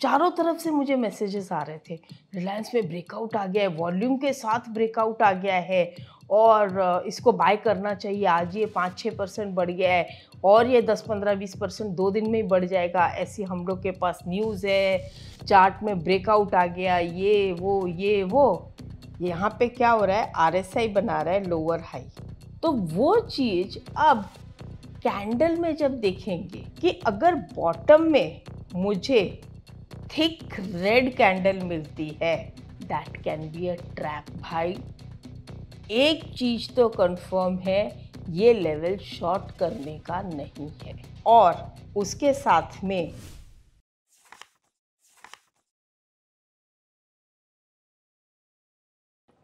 चारों तरफ से मुझे मैसेजेस आ रहे थे रिलायंस में ब्रेकआउट आ गया है वॉल्यूम के साथ ब्रेकआउट आ गया है और इसको बाय करना चाहिए आज ये पाँच छः परसेंट बढ़ गया है और ये दस पंद्रह बीस परसेंट दो दिन में ही बढ़ जाएगा ऐसी हम लोग के पास न्यूज़ है चार्ट में ब्रेकआउट आ गया ये वो ये वो यहाँ पे क्या हो रहा है आई बना रहा है लोअर हाई तो वो चीज़ अब कैंडल में जब देखेंगे कि अगर बॉटम में मुझे थिक रेड कैंडल मिलती है that can be a trap भाई एक चीज़ तो कंफर्म है ये लेवल शॉर्ट करने का नहीं है और उसके साथ में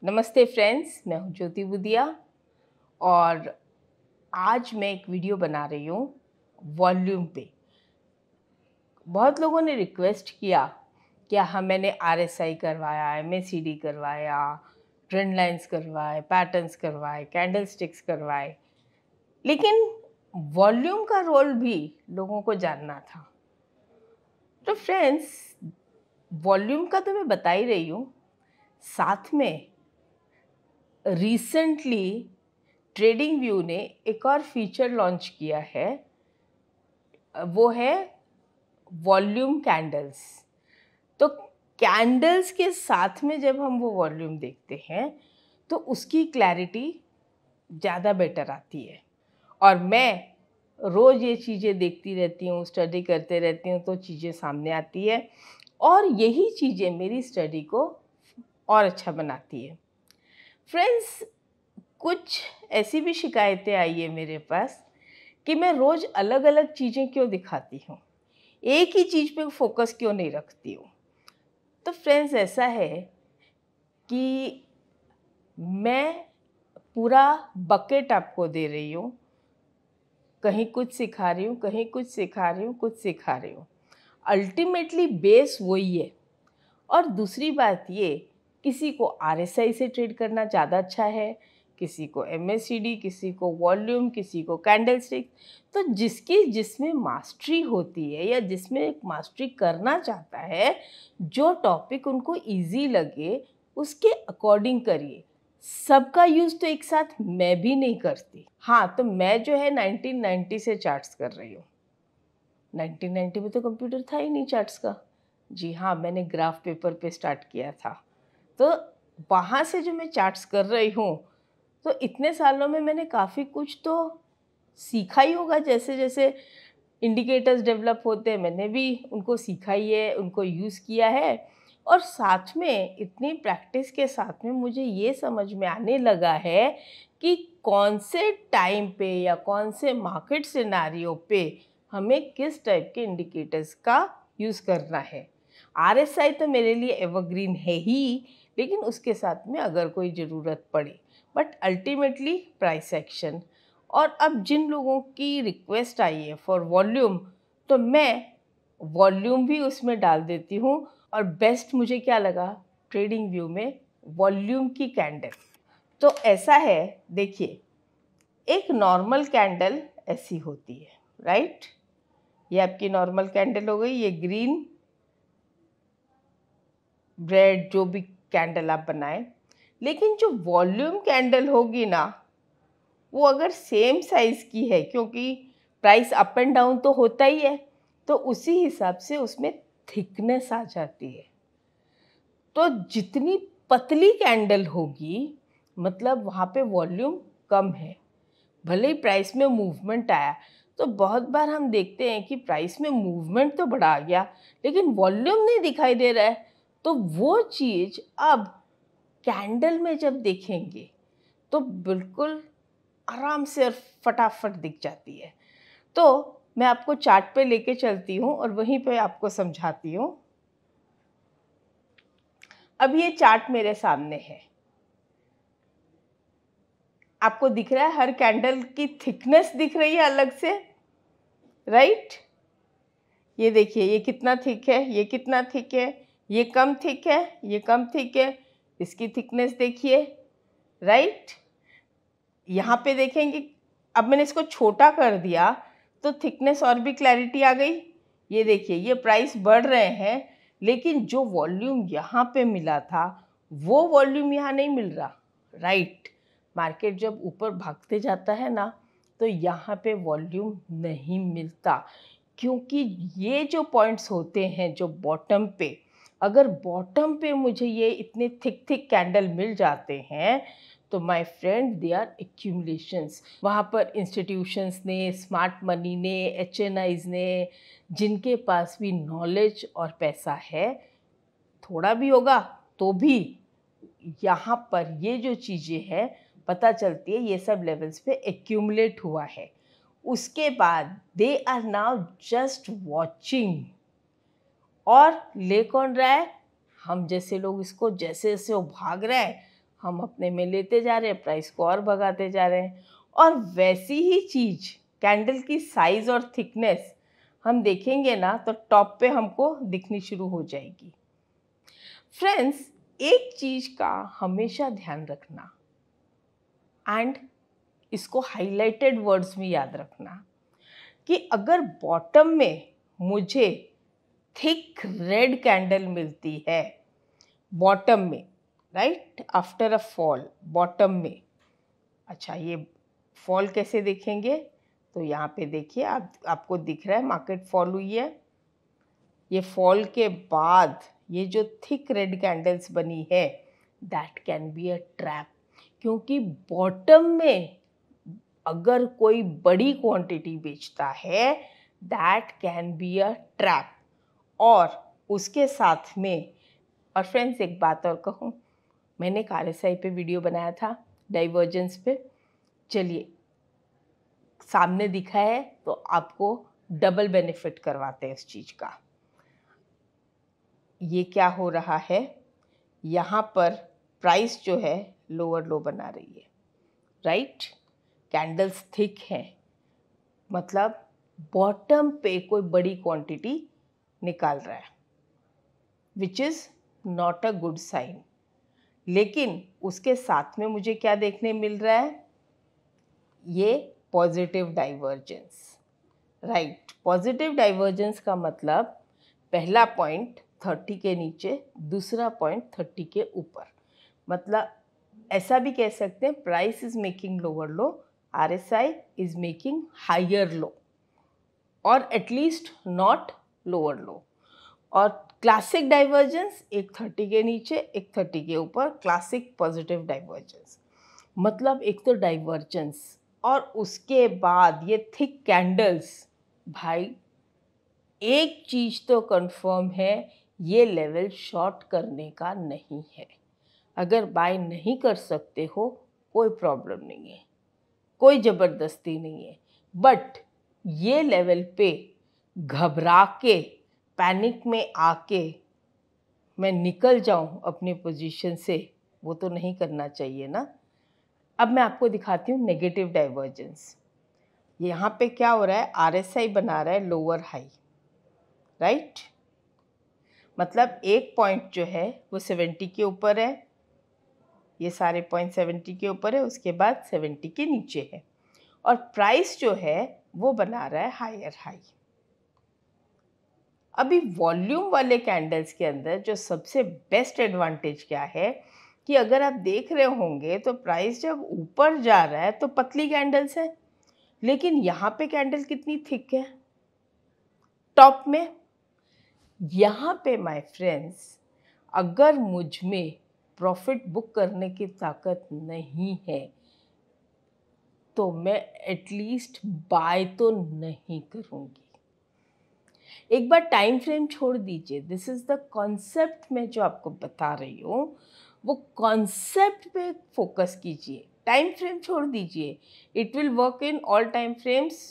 नमस्ते फ्रेंड्स मैं हूं ज्योति बुदिया और आज मैं एक वीडियो बना रही हूँ वॉल्यूम पे बहुत लोगों ने रिक्वेस्ट किया क्या हाँ मैंने आर एस आई करवाया एम ए सी डी करवाया ट्रेंड लाइन्स करवाए पैटर्न्स करवाए कैंडल स्टिक्स करवाए लेकिन वॉल्यूम का रोल भी लोगों को जानना था तो फ्रेंड्स वॉल्यूम का तो मैं बता ही रही हूँ साथ में रिसेंटली ट्रेडिंग व्यू ने एक और फीचर लॉन्च किया है वो है वॉल्यूम कैंडल्स तो कैंडल्स के साथ में जब हम वो वॉल्यूम देखते हैं तो उसकी क्लैरिटी ज़्यादा बेटर आती है और मैं रोज़ ये चीज़ें देखती रहती हूँ स्टडी करते रहती हूँ तो चीज़ें सामने आती है और यही चीज़ें मेरी स्टडी को और अच्छा बनाती है फ्रेंड्स कुछ ऐसी भी शिकायतें आई है मेरे पास कि मैं रोज़ अलग अलग चीज़ें क्यों दिखाती हूँ एक ही चीज़ पे फोकस क्यों नहीं रखती हो तो फ्रेंड्स ऐसा है कि मैं पूरा बकेट आपको दे रही हूँ कहीं कुछ सिखा रही हूँ कहीं कुछ सिखा रही हूँ कुछ सिखा रही हूँ अल्टीमेटली बेस वही है और दूसरी बात ये किसी को आर से ट्रेड करना ज़्यादा अच्छा है किसी को एम किसी को वॉल्यूम किसी को कैंडल स्टिक तो जिसकी जिसमें मास्टरी होती है या जिसमें एक मास्टरी करना चाहता है जो टॉपिक उनको ईजी लगे उसके अकॉर्डिंग करिए सबका यूज़ तो एक साथ मैं भी नहीं करती हाँ तो मैं जो है 1990 से चार्ट्स कर रही हूँ 1990 में तो कंप्यूटर था ही नहीं चार्ट्स का जी हाँ मैंने ग्राफ पेपर पे स्टार्ट किया था तो वहाँ से जो मैं चार्ट्स कर रही हूँ तो इतने सालों में मैंने काफ़ी कुछ तो सीखा ही होगा जैसे जैसे इंडिकेटर्स डेवलप होते हैं मैंने भी उनको सीखा ही है उनको यूज़ किया है और साथ में इतनी प्रैक्टिस के साथ में मुझे ये समझ में आने लगा है कि कौन से टाइम पे या कौन से मार्केट सिनारियो पे हमें किस टाइप के इंडिकेटर्स का यूज़ करना है आर तो मेरे लिए एवरग्रीन है ही लेकिन उसके साथ में अगर कोई ज़रूरत पड़े बट अल्टीमेटली प्राइस एक्शन और अब जिन लोगों की रिक्वेस्ट आई है फॉर वॉल्यूम तो मैं वॉल्यूम भी उसमें डाल देती हूँ और बेस्ट मुझे क्या लगा ट्रेडिंग व्यू में वॉल्यूम की कैंडल तो ऐसा है देखिए एक नॉर्मल कैंडल ऐसी होती है राइट ये आपकी नॉर्मल कैंडल हो गई ये ग्रीन ब्रेड जो भी कैंडल आप बनाएं लेकिन जो वॉल्यूम कैंडल होगी ना वो अगर सेम साइज़ की है क्योंकि प्राइस अप एंड डाउन तो होता ही है तो उसी हिसाब से उसमें थिकनेस आ जाती है तो जितनी पतली कैंडल होगी मतलब वहाँ पे वॉल्यूम कम है भले ही प्राइस में मूवमेंट आया तो बहुत बार हम देखते हैं कि प्राइस में मूवमेंट तो बड़ा आ गया लेकिन वॉल्यूम नहीं दिखाई दे रहा है तो वो चीज़ अब कैंडल में जब देखेंगे तो बिल्कुल आराम से और फटाफट दिख जाती है तो मैं आपको चार्ट पे लेके चलती हूँ और वहीं पे आपको समझाती हूँ अब ये चार्ट मेरे सामने है आपको दिख रहा है हर कैंडल की थिकनेस दिख रही है अलग से राइट ये देखिए ये कितना थिक है ये कितना थिक है ये कम थिक है ये कम थिक है इसकी थिकनेस देखिए राइट यहाँ पे देखेंगे अब मैंने इसको छोटा कर दिया तो थिकनेस और भी क्लैरिटी आ गई ये देखिए ये प्राइस बढ़ रहे हैं लेकिन जो वॉल्यूम यहाँ पे मिला था वो वॉल्यूम यहाँ नहीं मिल रहा राइट मार्केट जब ऊपर भागते जाता है ना तो यहाँ पे वॉल्यूम नहीं मिलता क्योंकि ये जो पॉइंट्स होते हैं जो बॉटम पे अगर बॉटम पे मुझे ये इतने थिक थिक कैंडल मिल जाते हैं तो my friend they are accumulations वहाँ पर इंस्टीट्यूशंस ने स्मार्ट मनी ने एच ने जिनके पास भी नॉलेज और पैसा है थोड़ा भी होगा तो भी यहाँ पर ये जो चीज़ें हैं पता चलती है ये सब लेवल्स पे एक्यूमलेट हुआ है उसके बाद they are now just watching और ले कौन रहा है हम जैसे लोग इसको जैसे जैसे वो भाग रहे हैं हम अपने में लेते जा रहे हैं प्राइस को और भगाते जा रहे हैं और वैसी ही चीज़ कैंडल की साइज़ और थिकनेस हम देखेंगे ना तो टॉप पे हमको दिखनी शुरू हो जाएगी फ्रेंड्स एक चीज़ का हमेशा ध्यान रखना एंड इसको हाइलाइटेड वर्ड्स में याद रखना कि अगर बॉटम में मुझे थिक रेड कैंडल मिलती है बॉटम में right after a fall bottom में अच्छा ये फॉल कैसे देखेंगे तो यहाँ पे देखिए आप आपको दिख रहा है मार्केट फॉल हुई है ये फॉल के बाद ये जो थिक रेड कैंडल्स बनी है that can be a trap क्योंकि बॉटम में अगर कोई बड़ी क्वांटिटी बेचता है that can be a trap और उसके साथ में और फ्रेंड्स एक बात और कहूँ मैंने आई पे वीडियो बनाया था डाइवर्जेंस पे चलिए सामने दिखा है तो आपको डबल बेनिफिट करवाते हैं इस चीज़ का ये क्या हो रहा है यहाँ पर प्राइस जो है लोअर लो बना रही है राइट कैंडल्स थिक हैं मतलब बॉटम पे कोई बड़ी क्वांटिटी निकाल रहा है which is not a good sign लेकिन उसके साथ में मुझे क्या देखने मिल रहा है ये positive divergence right positive divergence का मतलब पहला पॉइंट थर्टी के नीचे दूसरा पॉइंट थर्टी के ऊपर मतलब ऐसा भी कह सकते हैं price is making lower low R S I is making higher low और एटलीस्ट नॉट लोअर लो और क्लासिक डाइवर्जेंस एक थर्टी के नीचे एक थर्टी के ऊपर क्लासिक पॉजिटिव डाइवर्जेंस मतलब एक तो डाइवर्जेंस और उसके बाद ये थिक कैंडल्स भाई एक चीज़ तो कंफर्म है ये लेवल शॉर्ट करने का नहीं है अगर बाय नहीं कर सकते हो कोई प्रॉब्लम नहीं है कोई ज़बरदस्ती नहीं है बट ये लेवल पे घबरा के पैनिक में आके मैं निकल जाऊं अपनी पोजीशन से वो तो नहीं करना चाहिए ना अब मैं आपको दिखाती हूँ नेगेटिव डाइवर्जेंस यहाँ पे क्या हो रहा है आरएसआई बना रहा है लोअर हाई राइट मतलब एक पॉइंट जो है वो सेवेंटी के ऊपर है ये सारे पॉइंट सेवेंटी के ऊपर है उसके बाद सेवेंटी के नीचे है और प्राइस जो है वो बना रहा है हायर हाई अभी वॉल्यूम वाले कैंडल्स के अंदर जो सबसे बेस्ट एडवांटेज क्या है कि अगर आप देख रहे होंगे तो प्राइस जब ऊपर जा रहा है तो पतली कैंडल्स हैं लेकिन यहाँ पे कैंडल कितनी थिक है टॉप में यहाँ पे माय फ्रेंड्स अगर मुझ में प्रॉफिट बुक करने की ताकत नहीं है तो मैं एटलीस्ट बाय तो नहीं करूँगी एक बार टाइम फ्रेम छोड़ दीजिए दिस इज़ द कॉन्सेप्ट मैं जो आपको बता रही हूँ वो कॉन्सेप्ट पे फोकस कीजिए टाइम फ्रेम छोड़ दीजिए it will work in all time frames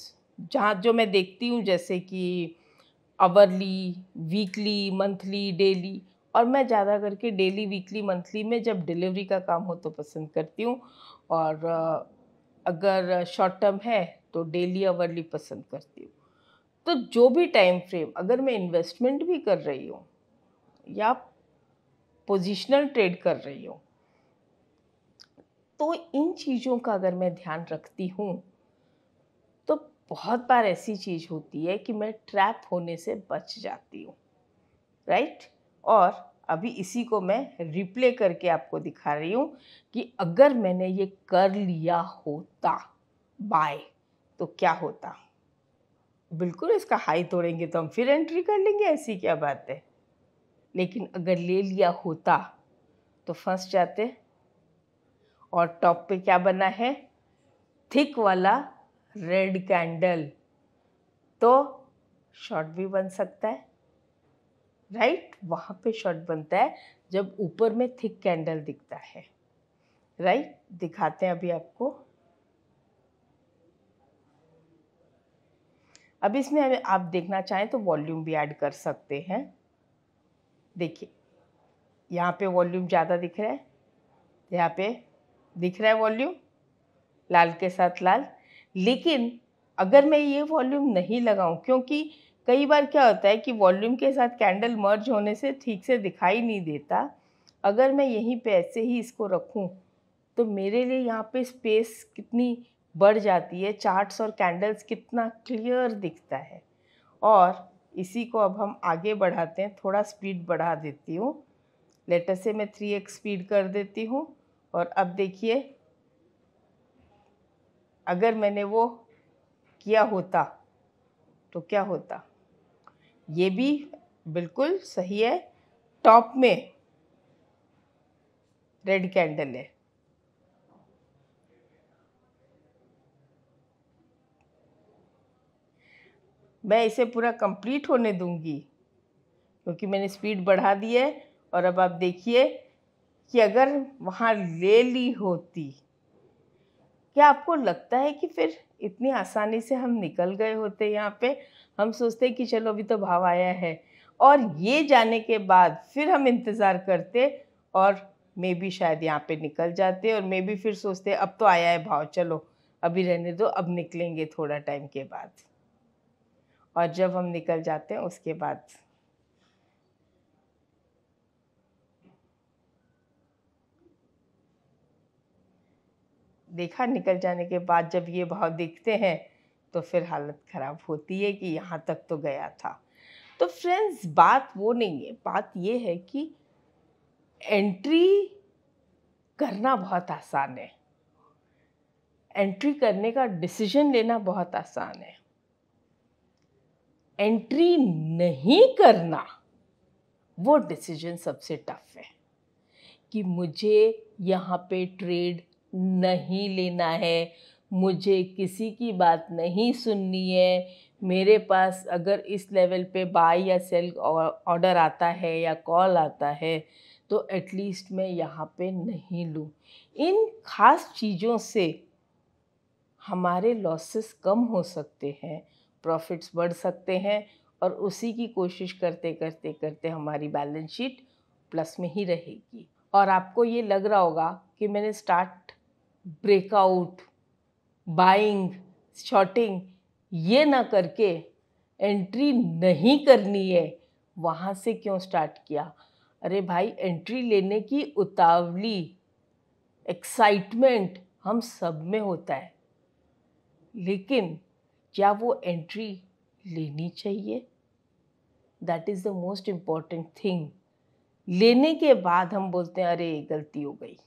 जहाँ जो मैं देखती हूँ जैसे कि आवरली वीकली मंथली डेली और मैं ज़्यादा करके डेली वीकली मंथली में जब डिलीवरी का काम हो तो पसंद करती हूँ और अगर शॉर्ट टर्म है तो डेली आवरली पसंद करती हूँ तो जो भी टाइम फ्रेम अगर मैं इन्वेस्टमेंट भी कर रही हूँ या पोजिशनल ट्रेड कर रही हूँ तो इन चीज़ों का अगर मैं ध्यान रखती हूँ तो बहुत बार ऐसी चीज़ होती है कि मैं ट्रैप होने से बच जाती हूँ राइट और अभी इसी को मैं रिप्ले करके आपको दिखा रही हूँ कि अगर मैंने ये कर लिया होता बाय तो क्या होता बिल्कुल इसका हाई तोड़ेंगे तो हम फिर एंट्री कर लेंगे ऐसी क्या बात है लेकिन अगर ले लिया होता तो फंस जाते और टॉप पे क्या बना है थिक वाला रेड कैंडल तो शॉर्ट भी बन सकता है राइट वहाँ पे शॉर्ट बनता है जब ऊपर में थिक कैंडल दिखता है राइट दिखाते हैं अभी आपको अब इसमें हमें आप देखना चाहें तो वॉल्यूम भी ऐड कर सकते हैं देखिए यहाँ पे वॉल्यूम ज़्यादा दिख रहा है यहाँ पे दिख रहा है वॉल्यूम लाल के साथ लाल लेकिन अगर मैं ये वॉल्यूम नहीं लगाऊं क्योंकि कई बार क्या होता है कि वॉल्यूम के साथ कैंडल मर्ज होने से ठीक से दिखाई नहीं देता अगर मैं यहीं पे ऐसे ही इसको रखूं तो मेरे लिए यहाँ पे स्पेस कितनी बढ़ जाती है चार्ट्स और कैंडल्स कितना क्लियर दिखता है और इसी को अब हम आगे बढ़ाते हैं थोड़ा स्पीड बढ़ा देती हूँ लेटर से मैं थ्री एक्स स्पीड कर देती हूँ और अब देखिए अगर मैंने वो किया होता तो क्या होता ये भी बिल्कुल सही है टॉप में रेड कैंडल है मैं इसे पूरा कंप्लीट होने दूंगी क्योंकि मैंने स्पीड बढ़ा दी है और अब आप देखिए कि अगर वहाँ ले ली होती क्या आपको लगता है कि फिर इतनी आसानी से हम निकल गए होते यहाँ पे हम सोचते कि चलो अभी तो भाव आया है और ये जाने के बाद फिर हम इंतज़ार करते और मे भी शायद यहाँ पे निकल जाते और मे भी फिर सोचते अब तो आया है भाव चलो अभी रहने दो अब निकलेंगे थोड़ा टाइम के बाद और जब हम निकल जाते हैं उसके बाद देखा निकल जाने के बाद जब ये भाव दिखते हैं तो फिर हालत ख़राब होती है कि यहाँ तक तो गया था तो फ्रेंड्स बात वो नहीं है बात ये है कि एंट्री करना बहुत आसान है एंट्री करने का डिसीजन लेना बहुत आसान है एंट्री नहीं करना वो डिसीजन सबसे टफ है कि मुझे यहाँ पे ट्रेड नहीं लेना है मुझे किसी की बात नहीं सुननी है मेरे पास अगर इस लेवल पे बाय या सेल ऑर्डर आता है या कॉल आता है तो एटलीस्ट मैं यहाँ पे नहीं लूँ इन ख़ास चीज़ों से हमारे लॉसेस कम हो सकते हैं प्रॉफिट्स बढ़ सकते हैं और उसी की कोशिश करते करते करते हमारी बैलेंस शीट प्लस में ही रहेगी और आपको ये लग रहा होगा कि मैंने स्टार्ट ब्रेकआउट बाइंग शॉर्टिंग ये ना करके एंट्री नहीं करनी है वहाँ से क्यों स्टार्ट किया अरे भाई एंट्री लेने की उतावली एक्साइटमेंट हम सब में होता है लेकिन क्या वो एंट्री लेनी चाहिए that is the most important thing लेने के बाद हम बोलते हैं अरे गलती हो गई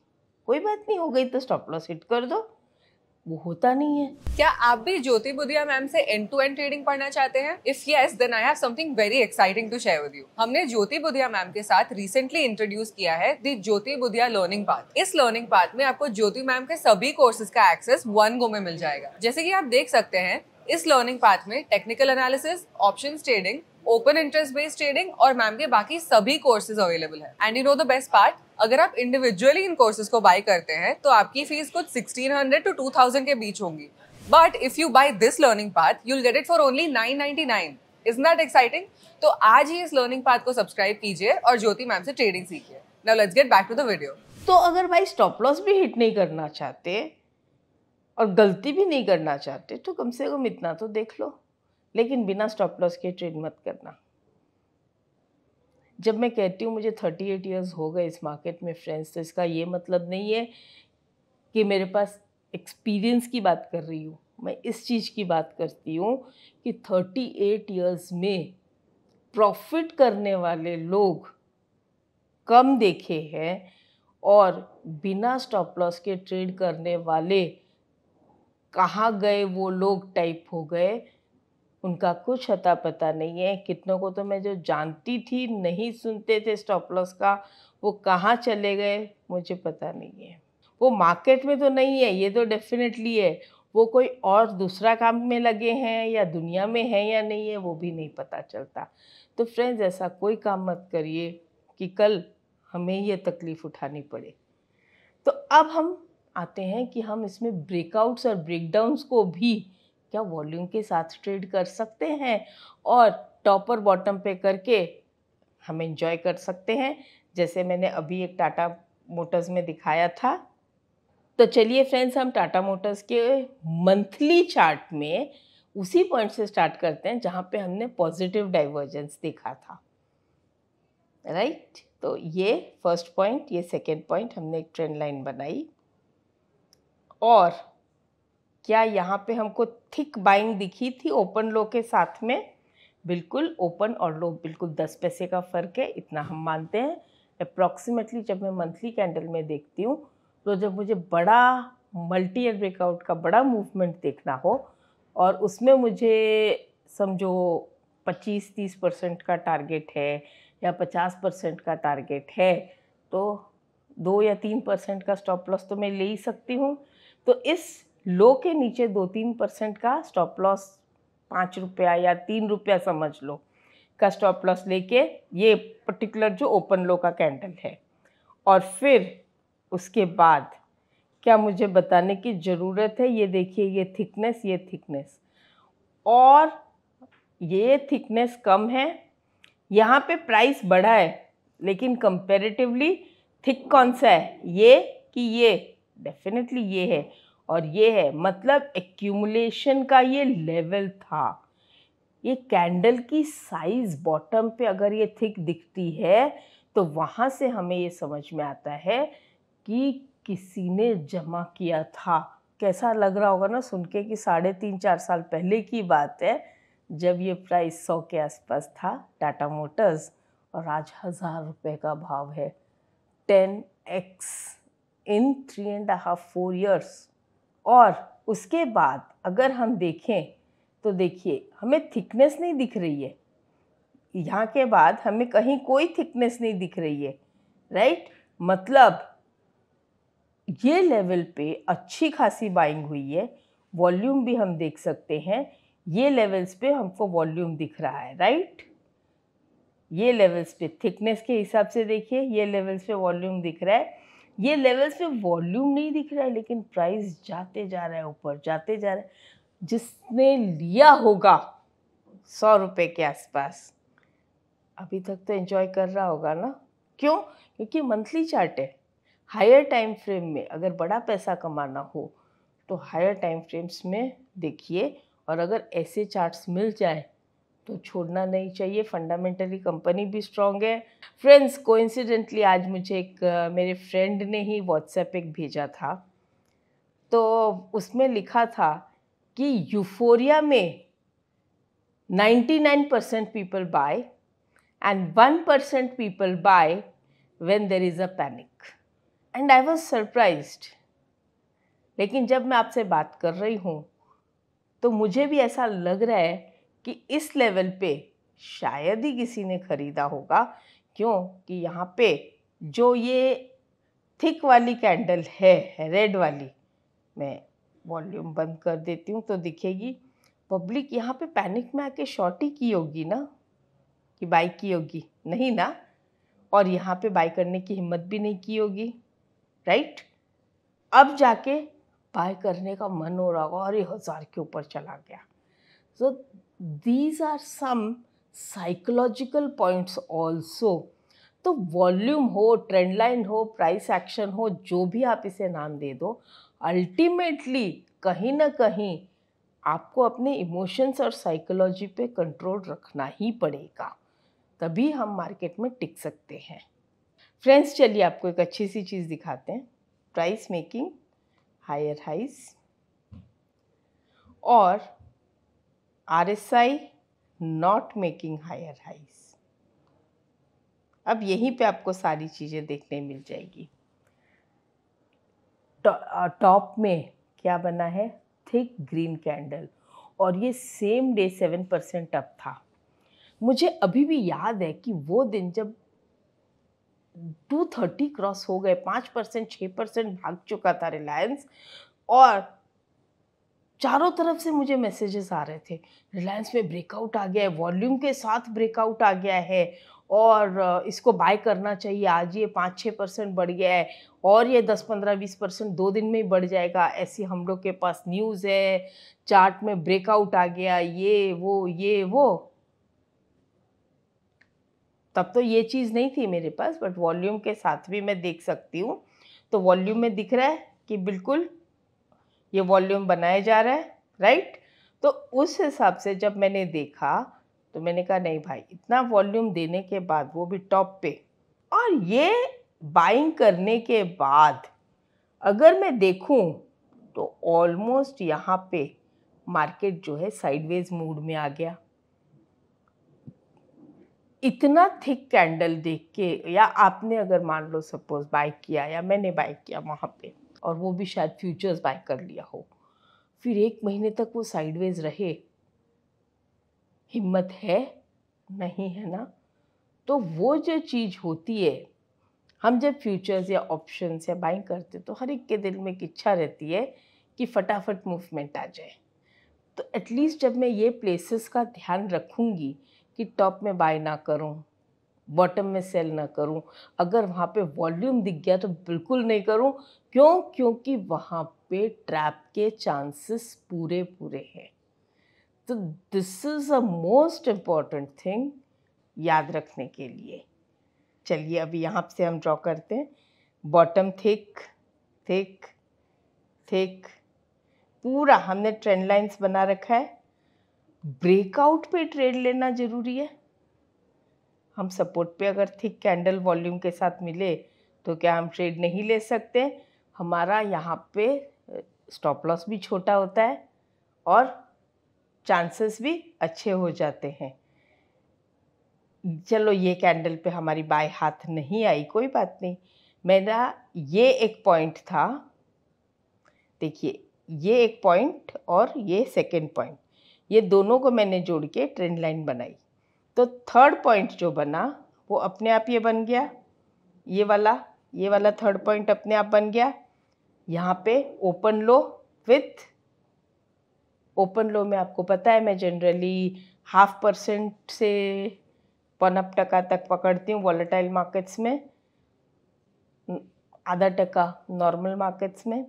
कोई बात नहीं हो गई तो स्टॉप लॉस हिट कर दो वो होता नहीं है क्या आप भी ज्योति बुधिया मैम से एंड टू एंड ट्रेडिंग पढ़ना चाहते हैं if yes then I have something very exciting to share with you हमने ज्योति बुधिया मैम के साथ रिसेंटली इंट्रोड्यूस किया है the Jyoti Budhia learning path इस लर्निंग पाथ में आपको ज्योति मैम के सभी कोर्सेज का एक्सेस वन गो में मिल जाएगा जैसे की आप देख सकते हैं इस लर्निंग पाथ में technical analysis option trading open interest based trading और मैम के बाकी सभी कोर्सेज अवेलेबल है and you know the best part अगर आप इंडिविजुअली इन कोर्सेज को बाय करते हैं तो आपकी फीस कुछ 1600 टू 2000 के बीच होंगी but if you buy this learning path you'll get it for only 999 is not exciting तो आज ही इस लर्निंग पाथ को सब्सक्राइब कीजिए और ज्योति मैम से ट्रेडिंग सीखिए now let's get back to the video तो अगर भाई स्टॉप लॉस भी हिट नहीं करना चाहते और गलती भी नहीं करना चाहते तो कम से कम इतना तो देख लो लेकिन बिना स्टॉप लॉस के ट्रेड मत करना जब मैं कहती हूँ मुझे थर्टी एट ईयर्स हो गए इस मार्केट में फ्रेंड्स तो इसका ये मतलब नहीं है कि मेरे पास एक्सपीरियंस की बात कर रही हूँ मैं इस चीज़ की बात करती हूँ कि थर्टी एट ईयर्स में प्रॉफिट करने वाले लोग कम देखे हैं और बिना स्टॉप लॉस के ट्रेड करने वाले कहाँ गए वो लोग टाइप हो गए उनका कुछ अता पता नहीं है कितनों को तो मैं जो जानती थी नहीं सुनते थे स्टॉप लॉस का वो कहाँ चले गए मुझे पता नहीं है वो मार्केट में तो नहीं है ये तो डेफिनेटली है वो कोई और दूसरा काम में लगे हैं या दुनिया में है या नहीं है वो भी नहीं पता चलता तो फ्रेंड्स ऐसा कोई काम मत करिए कि कल हमें यह तकलीफ़ उठानी पड़े तो अब हम आते हैं कि हम इसमें ब्रेकआउट्स और ब्रेकडाउंस को भी क्या वॉल्यूम के साथ ट्रेड कर सकते हैं और टॉप और बॉटम पे करके हम इन्जॉय कर सकते हैं जैसे मैंने अभी एक टाटा मोटर्स में दिखाया था तो चलिए फ्रेंड्स हम टाटा मोटर्स के मंथली चार्ट में उसी पॉइंट से स्टार्ट करते हैं जहाँ पे हमने पॉजिटिव डाइवर्जेंस देखा था राइट right? तो ये फर्स्ट पॉइंट ये सेकेंड पॉइंट हमने एक ट्रेंड लाइन बनाई और क्या यहाँ पे हमको थिक बाइंग दिखी थी ओपन लो के साथ में बिल्कुल ओपन और लो बिल्कुल दस पैसे का फ़र्क है इतना हम मानते हैं अप्रॉक्सीमेटली जब मैं मंथली कैंडल में देखती हूँ तो जब मुझे बड़ा मल्टी ईयर ब्रेकआउट का बड़ा मूवमेंट देखना हो और उसमें मुझे समझो 25-30 परसेंट का टारगेट है या 50 परसेंट का टारगेट है तो दो या तीन परसेंट का स्टॉप लॉस तो मैं ले ही सकती हूँ तो इस लो के नीचे दो तीन परसेंट का स्टॉप लॉस पाँच रुपया या तीन रुपया समझ लो का स्टॉप लॉस लेके ये पर्टिकुलर जो ओपन लो का कैंडल है और फिर उसके बाद क्या मुझे बताने की ज़रूरत है ये देखिए ये थिकनेस ये थिकनेस और ये थिकनेस कम है यहाँ पे प्राइस बढ़ा है लेकिन कंपेरेटिवली थिक कौन सा है ये कि ये डेफिनेटली ये है और ये है मतलब एक्यूमुलेशन का ये लेवल था ये कैंडल की साइज़ बॉटम पे अगर ये थिक दिखती है तो वहाँ से हमें ये समझ में आता है कि किसी ने जमा किया था कैसा लग रहा होगा ना सुन के कि साढ़े तीन चार साल पहले की बात है जब ये प्राइस सौ के आसपास था टाटा मोटर्स और आज हज़ार रुपये का भाव है ten X in three and half four years और उसके बाद अगर हम देखें तो देखिए हमें थिकनेस नहीं दिख रही है यहाँ के बाद हमें कहीं कोई थिकनेस नहीं दिख रही है राइट मतलब ये लेवल पे अच्छी खासी बाइंग हुई है वॉल्यूम भी हम देख सकते हैं ये लेवल्स पे हमको वॉल्यूम दिख रहा है राइट ये लेवल्स पे थिकनेस के हिसाब से देखिए ये लेवल्स पे वॉल्यूम दिख रहा है ये लेवल्स पे वॉल्यूम नहीं दिख रहा है लेकिन प्राइस जाते जा रहा है ऊपर जाते जा रहा है जिसने लिया होगा सौ रुपये के आसपास अभी तक तो एंजॉय कर रहा होगा ना क्यों क्योंकि मंथली चार्ट है हायर टाइम फ्रेम में अगर बड़ा पैसा कमाना हो तो हायर टाइम फ्रेम्स में देखिए और अगर ऐसे चार्ट्स मिल जाए तो छोड़ना नहीं चाहिए फंडामेंटली कंपनी भी स्ट्रांग है फ्रेंड्स कोइंसिडेंटली आज मुझे एक मेरे फ्रेंड ने ही व्हाट्सएप एक भेजा था तो उसमें लिखा था कि यूफोरिया में 99 percent people buy and 1 percent people buy when there is a panic and I was surprise लेकिन जब मैं आपसे बात कर रही हूँ तो मुझे भी ऐसा लग रहा है कि इस लेवल पे शायद ही किसी ने ख़रीदा होगा क्योंकि यहाँ पे जो ये थिक वाली कैंडल है रेड वाली मैं वॉल्यूम बंद कर देती हूँ तो दिखेगी पब्लिक यहाँ पे पैनिक में आके शॉर्ट ही की होगी ना कि बाई की होगी नहीं ना और यहाँ पे बाई करने की हिम्मत भी नहीं की होगी राइट अब जाके बाय करने का मन हो रहा होगा और ये हज़ार के ऊपर चला गया So these are some psychological points also तो वॉल्यूम हो ट्रेंड लाइन हो प्राइस एक्शन हो जो भी आप इसे नाम दे दो अल्टीमेटली कहीं ना कहीं आपको अपने इमोशंस और साइकोलॉजी पे कंट्रोल रखना ही पड़ेगा तभी हम मार्केट में टिक सकते हैं फ्रेंड्स चलिए आपको एक अच्छी सी चीज़ दिखाते हैं प्राइस मेकिंग हायर हाइस और RSI not making higher highs अब यहीं पे आपको सारी चीज़ें देखने मिल जाएगी टॉप तो, में क्या बना है थिक ग्रीन कैंडल और ये same day seven percent up था मुझे अभी भी याद है कि वो दिन जब टू थर्टी क्रॉस हो गए पाँच परसेंट छः परसेंट भाग चुका था रिलायंस और चारों तरफ से मुझे मैसेजेस आ रहे थे रिलायंस में ब्रेकआउट आ गया है वॉल्यूम के साथ ब्रेकआउट आ गया है और इसको बाय करना चाहिए आज ये पाँच छः परसेंट बढ़ गया है और ये दस पंद्रह बीस परसेंट दो दिन में ही बढ़ जाएगा ऐसी हम लोग के पास न्यूज़ है चार्ट में ब्रेकआउट आ गया ये वो ये वो तब तो ये चीज़ नहीं थी मेरे पास बट वॉल्यूम के साथ भी मैं देख सकती हूँ तो वॉल्यूम में दिख रहा है कि बिल्कुल ये वॉल्यूम बनाया जा रहा है राइट तो उस हिसाब से जब मैंने देखा तो मैंने कहा नहीं भाई इतना वॉल्यूम देने के बाद वो भी टॉप पे और ये बाइंग करने के बाद अगर मैं देखूं तो ऑलमोस्ट यहाँ पे मार्केट जो है साइडवेज मूड में आ गया इतना थिक कैंडल देख के या आपने अगर मान लो सपोज बाइक किया या मैंने बाइक किया वहाँ पे और वो भी शायद फ्यूचर्स बाय कर लिया हो फिर एक महीने तक वो साइडवेज रहे हिम्मत है नहीं है ना तो वो जो चीज़ होती है हम जब फ्यूचर्स या ऑप्शंस या बाइंग करते तो हर एक के दिल में एक इच्छा रहती है कि फटाफट मूवमेंट आ जाए तो एटलीस्ट जब मैं ये प्लेसेस का ध्यान रखूँगी कि टॉप में बाय ना करूँ बॉटम में सेल ना करूं अगर वहाँ पे वॉल्यूम दिख गया तो बिल्कुल नहीं करूं क्यों क्योंकि वहाँ पे ट्रैप के चांसेस पूरे पूरे हैं तो this is a most important thing याद रखने के लिए चलिए अभी यहाँ से हम ड्रॉ करते हैं बॉटम थिक थिक थिक पूरा हमने ट्रेंड लाइन्स बना रखा है ब्रेकआउट पे ट्रेड लेना ज़रूरी है हम सपोर्ट पे अगर थिक कैंडल वॉल्यूम के साथ मिले तो क्या हम ट्रेड नहीं ले सकते हमारा यहाँ पे स्टॉप लॉस भी छोटा होता है और चांसेस भी अच्छे हो जाते हैं चलो ये कैंडल पे हमारी बाय हाथ नहीं आई कोई बात नहीं मेरा ये एक पॉइंट था देखिए ये एक पॉइंट और ये सेकेंड पॉइंट ये दोनों को मैंने जोड़ के ट्रेंड लाइन बनाई तो थर्ड पॉइंट जो बना वो अपने आप ये बन गया ये वाला ये वाला थर्ड पॉइंट अपने आप बन गया यहाँ पे open low with open low में आपको पता है मैं जनरली हाफ परसेंट से पनप टका तक पकड़ती हूँ वॉलेटाइल मार्केट्स में आधा टका नॉर्मल मार्केट्स में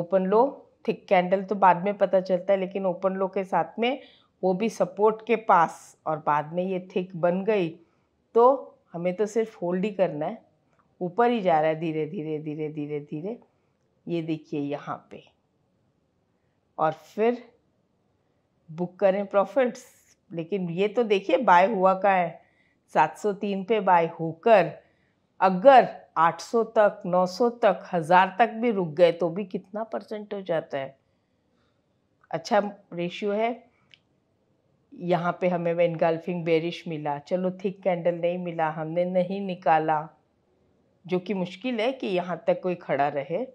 ओपन लो थिक कैंडल तो बाद में पता चलता है लेकिन ओपन लो के साथ में वो भी सपोर्ट के पास और बाद में ये थिक बन गई तो हमें तो सिर्फ होल्ड ही करना है ऊपर ही जा रहा है धीरे धीरे धीरे धीरे धीरे ये देखिए यहाँ पे और फिर बुक करें प्रॉफिट्स लेकिन ये तो देखिए बाय हुआ का है 703 पे बाय होकर अगर 800 तक 900 तक हज़ार तक भी रुक गए तो भी कितना परसेंट हो जाता है अच्छा रेशियो है यहाँ पे हमें इनगल्फिंग बेरिश मिला चलो थिक कैंडल नहीं मिला हमने नहीं निकाला जो कि मुश्किल है कि यहाँ तक कोई खड़ा रहे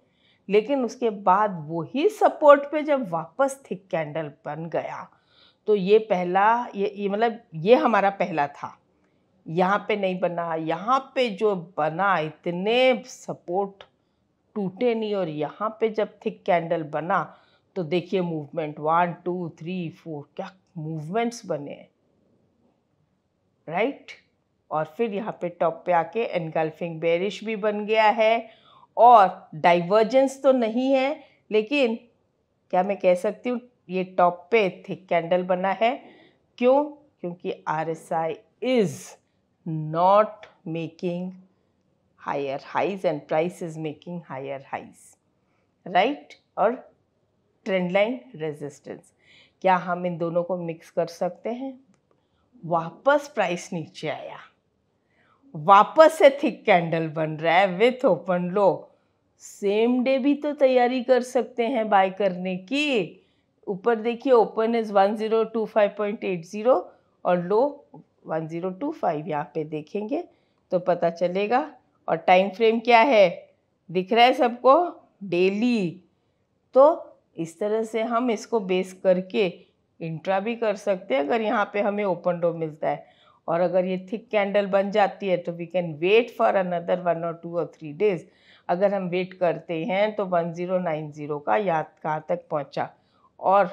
लेकिन उसके बाद वही सपोर्ट पे जब वापस थिक कैंडल बन गया तो ये पहला ये, ये मतलब ये हमारा पहला था यहाँ पे नहीं बना यहाँ पे जो बना इतने सपोर्ट टूटे नहीं और यहाँ पे जब थिक कैंडल बना तो देखिए movement one two three four क्या मूवमेंट्स बने हैं राइट और फिर यहाँ पे टॉप पे आके एनगल्फिंग बेरिश भी बन गया है और डाइवर्जेंस तो नहीं है लेकिन क्या मैं कह सकती हूँ ये टॉप पे थिक कैंडल बना है क्यों क्योंकि R S I is not making higher highs and price is making higher highs right और ट्रेंडलाइन रेजिस्टेंस क्या हम इन दोनों को मिक्स कर सकते हैं वापस प्राइस नीचे आया वापस से थिक कैंडल बन रहा है with open low same day भी तो तैयारी कर सकते हैं बाय करने की ऊपर देखिए open is one zero two five point eight zero और low one zero two five यहाँ पे देखेंगे तो पता चलेगा और टाइम फ्रेम क्या है दिख रहा है सबको डेली तो इस तरह से हम इसको बेस करके इंट्रा भी कर सकते हैं अगर यहाँ पे हमें ओपन डो मिलता है और अगर ये थिक कैंडल बन जाती है तो we can wait for another one और टू और थ्री डेज अगर हम वेट करते हैं तो वन ज़ीरो नाइन ज़ीरो का याद कहाँ तक पहुँचा और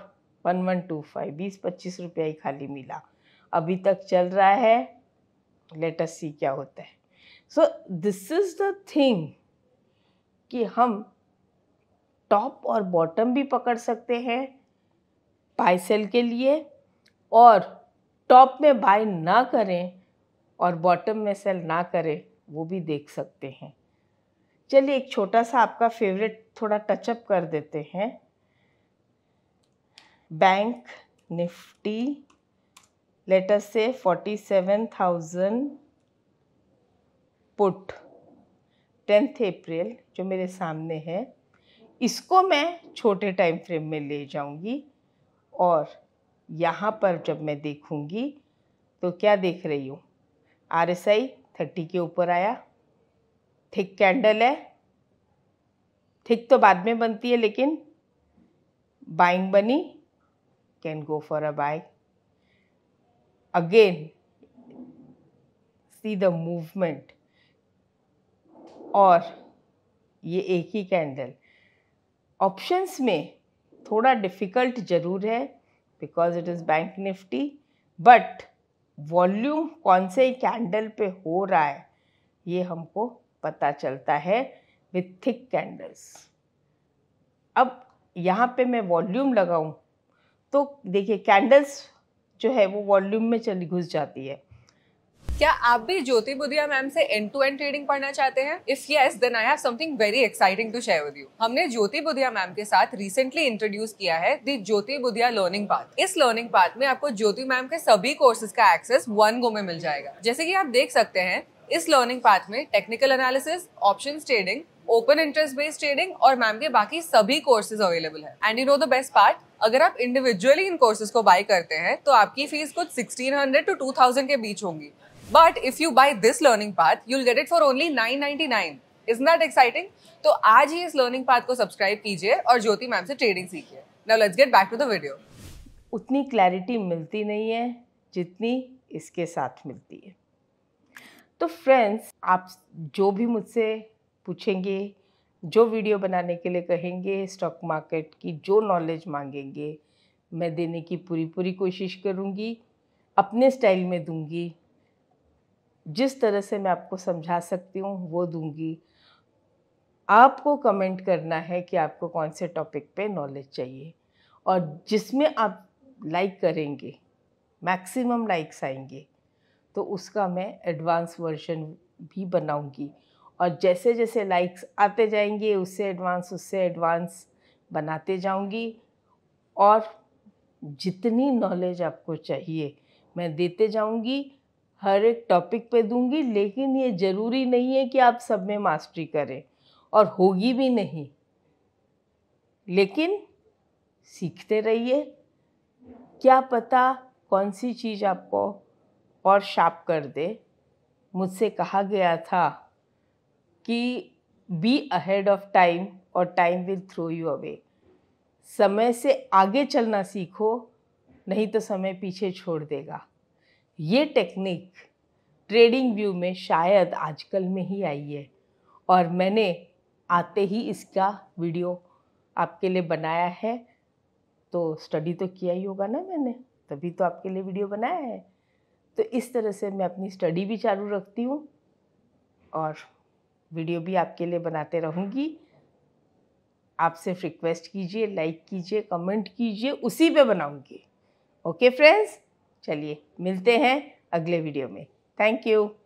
वन वन टू फाइव बीस पच्चीस रुपया ही खाली मिला अभी तक चल रहा है लेटस सी क्या होता है so this is the thing कि हम टॉप और बॉटम भी पकड़ सकते हैं बाई सेल के लिए और टॉप में बाय ना करें और बॉटम में सेल ना करें वो भी देख सकते हैं चलिए एक छोटा सा आपका फेवरेट थोड़ा टचअप कर देते हैं बैंक निफ्टी लेटर से forty seven thousand put tenth April जो मेरे सामने है इसको मैं छोटे टाइम फ्रेम में ले जाऊंगी और यहाँ पर जब मैं देखूंगी तो क्या देख रही हूँ आर एस आई थर्टी के ऊपर आया थिक कैंडल है थिक तो बाद में बनती है लेकिन बाइंग बनी can go for a buy again see the movement और ये एक ही कैंडल ऑप्शंस में थोड़ा डिफ़िकल्ट ज़रूर है because it is bank Nifty but volume कौन से कैंडल पे हो रहा है ये हमको पता चलता है विथ थिक कैंडल्स अब यहाँ पे मैं वॉल्यूम लगाऊँ तो देखिए कैंडल्स जो है वो वॉल्यूम में चली घुस जाती है क्या आप भी ज्योति बुधिया मैम से एंड टू एंड ट्रेडिंग पढ़ना चाहते हैं if yes then I have something very exciting to share with you हमने ज्योति बुधिया मैम के साथ रिसेंटली इंट्रोड्यूस किया है the Jyoti Budhia learning path इस लर्निंग पाथ में आपको ज्योति मैम के सभी कोर्सेज का एक्सेस वन गो में मिल जाएगा जैसे की आप देख सकते हैं इस लर्निंग पाथ में technical analysis option trading open interest based trading और मैम के बाकी सभी कोर्सेज अवेलेबल है and you know the best part अगर आप इंडिविजुअली इन कोर्सेज को बाय करते हैं तो आपकी फीस कुछ 1600 टू 2000 के बीच होंगी but if you buy this learning path you'll get it for only nine ninety nine is not exciting तो आज ही इस लर्निंग पाथ को सब्सक्राइब कीजिए और ज्योति मैम से ट्रेडिंग सीखिए now let's get back to the video उतनी क्लैरिटी मिलती नहीं है जितनी इसके साथ मिलती है तो फ्रेंड्स आप जो भी मुझसे पूछेंगे जो वीडियो बनाने के लिए कहेंगे स्टॉक मार्केट की जो नॉलेज मांगेंगे मैं देने की पूरी पूरी कोशिश करूँगी अपने स्टाइल में दूंगी जिस तरह से मैं आपको समझा सकती हूँ वो दूंगी आपको कमेंट करना है कि आपको कौन से टॉपिक पे नॉलेज चाहिए और जिसमें आप लाइक करेंगे मैक्सिमम लाइक्स आएंगे तो उसका मैं एडवांस वर्जन भी बनाऊंगी और जैसे जैसे लाइक्स आते जाएंगे उससे एडवांस उससे एडवांस बनाते जाऊंगी और जितनी नॉलेज आपको चाहिए मैं देते जाऊंगी हर एक टॉपिक पे दूंगी लेकिन ये ज़रूरी नहीं है कि आप सब में मास्टरी करें और होगी भी नहीं लेकिन सीखते रहिए क्या पता कौन सी चीज़ आपको और शार्प कर दे मुझसे कहा गया था कि बी अहेड ऑफ टाइम और time will throw you away समय से आगे चलना सीखो नहीं तो समय पीछे छोड़ देगा ये टेक्निक ट्रेडिंग व्यू में शायद आजकल में ही आई है और मैंने आते ही इसका वीडियो आपके लिए बनाया है तो स्टडी तो किया ही होगा ना मैंने तभी तो आपके लिए वीडियो बनाया है तो इस तरह से मैं अपनी स्टडी भी चालू रखती हूँ और वीडियो भी आपके लिए बनाते रहूँगी आप सिर्फ रिक्वेस्ट कीजिए लाइक कीजिए कमेंट कीजिए उसी पे बनाऊँगी ओके फ्रेंड्स चलिए मिलते हैं अगले वीडियो में थैंक यू